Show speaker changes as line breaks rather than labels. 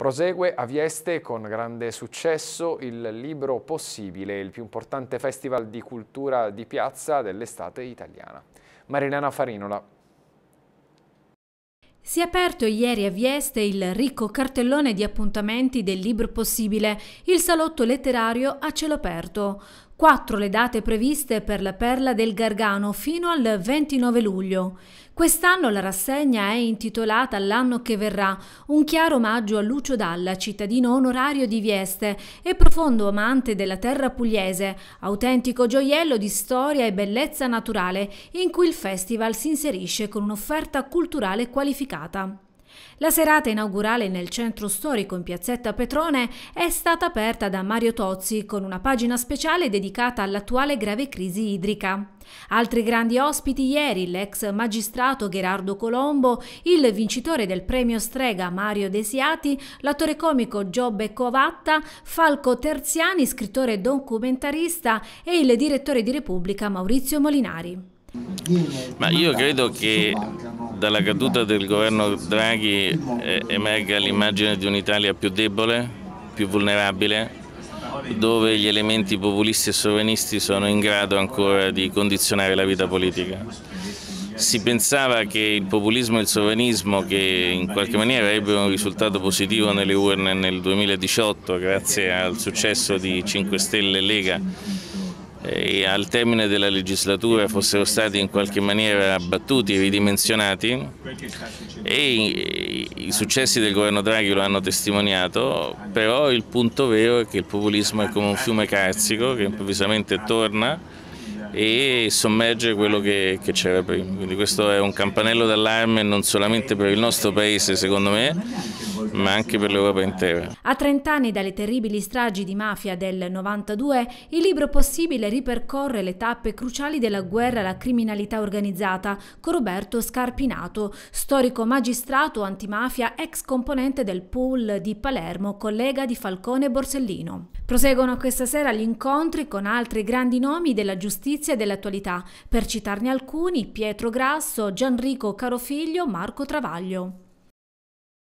Prosegue a Vieste con grande successo il Libro Possibile, il più importante festival di cultura di piazza dell'estate italiana. Marilena Farinola. Si è aperto ieri a Vieste il ricco cartellone di appuntamenti del libro possibile, il salotto letterario a cielo aperto. Quattro le date previste per la Perla del Gargano fino al 29 luglio. Quest'anno la rassegna è intitolata L'anno che verrà, un chiaro omaggio a Lucio Dalla, cittadino onorario di Vieste e profondo amante della terra pugliese, autentico gioiello di storia e bellezza naturale in cui il festival si inserisce con un'offerta culturale qualificata. La serata inaugurale nel centro storico in piazzetta Petrone è stata aperta da Mario Tozzi con una pagina speciale dedicata all'attuale grave crisi idrica. Altri grandi ospiti ieri l'ex magistrato Gerardo Colombo, il vincitore del premio Strega Mario Desiati, l'attore comico Giobbe Covatta, Falco Terziani, scrittore documentarista e il direttore di Repubblica Maurizio Molinari.
Ma io credo che dalla caduta del governo Draghi eh, emerga l'immagine di un'Italia più debole, più vulnerabile, dove gli elementi populisti e sovranisti sono in grado ancora di condizionare la vita politica. Si pensava che il populismo e il sovranismo, che in qualche maniera avrebbero un risultato positivo nelle urne nel 2018, grazie al successo di 5 Stelle e Lega, al termine della legislatura fossero stati in qualche maniera abbattuti, ridimensionati e i, i successi del governo Draghi lo hanno testimoniato, però il punto vero è che il populismo è come un fiume carsico che improvvisamente torna e sommerge quello che, che c'era prima. Quindi questo è un campanello d'allarme non solamente per il nostro paese secondo me, ma anche per l'Europa intera.
A 30 anni dalle terribili stragi di mafia del 92, il libro Possibile ripercorre le tappe cruciali della guerra alla criminalità organizzata con Roberto Scarpinato, storico magistrato antimafia, ex componente del pool di Palermo, collega di Falcone Borsellino. Proseguono questa sera gli incontri con altri grandi nomi della giustizia e dell'attualità, per citarne alcuni Pietro Grasso, Gianrico Carofiglio, Marco Travaglio.